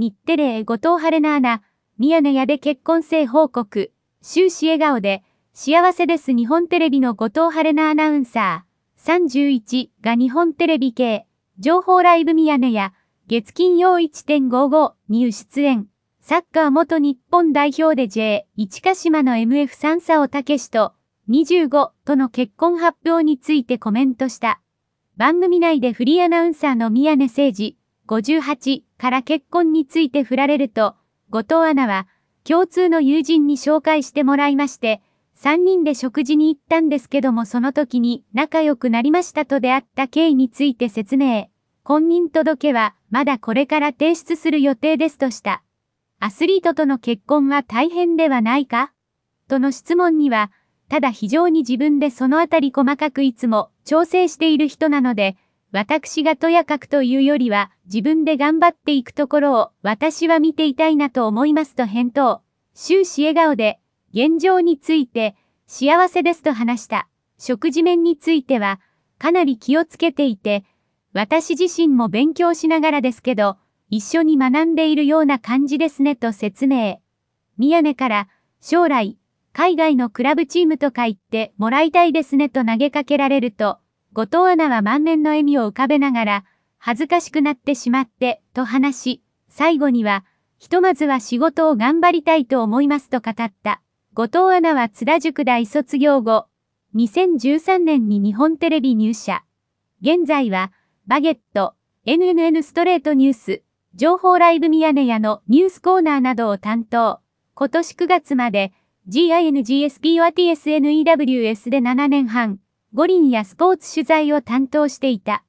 日テレ後藤晴菜アナ、宮根屋で結婚性報告、終始笑顔で、幸せです日本テレビの後藤晴菜アナウンサー、31が日本テレビ系、情報ライブ宮根屋、月金曜1.55入出演、サッカー元日本代表で J、市ヶ島の MF3 佐尾武史と、25との結婚発表についてコメントした。番組内でフリーアナウンサーの宮根誠司、58から結婚について振られると、後藤アナは、共通の友人に紹介してもらいまして、3人で食事に行ったんですけどもその時に仲良くなりましたと出会った経緯について説明。婚姻届はまだこれから提出する予定ですとした。アスリートとの結婚は大変ではないかとの質問には、ただ非常に自分でそのあたり細かくいつも調整している人なので、私がとやかくというよりは、自分で頑張っていくところを私は見ていたいなと思いますと返答。終始笑顔で、現状について、幸せですと話した。食事面については、かなり気をつけていて、私自身も勉強しながらですけど、一緒に学んでいるような感じですねと説明。宮根から、将来、海外のクラブチームとか言ってもらいたいですねと投げかけられると、後藤アナは満面の笑みを浮かべながら、恥ずかしくなってしまって、と話し、最後には、ひとまずは仕事を頑張りたいと思いますと語った。後藤アナは津田塾大卒業後、2013年に日本テレビ入社。現在は、バゲット、NNN ストレートニュース、情報ライブミヤネ屋のニュースコーナーなどを担当。今年9月まで、g i n g s p y t s n e w s で7年半、五輪やスポーツ取材を担当していた。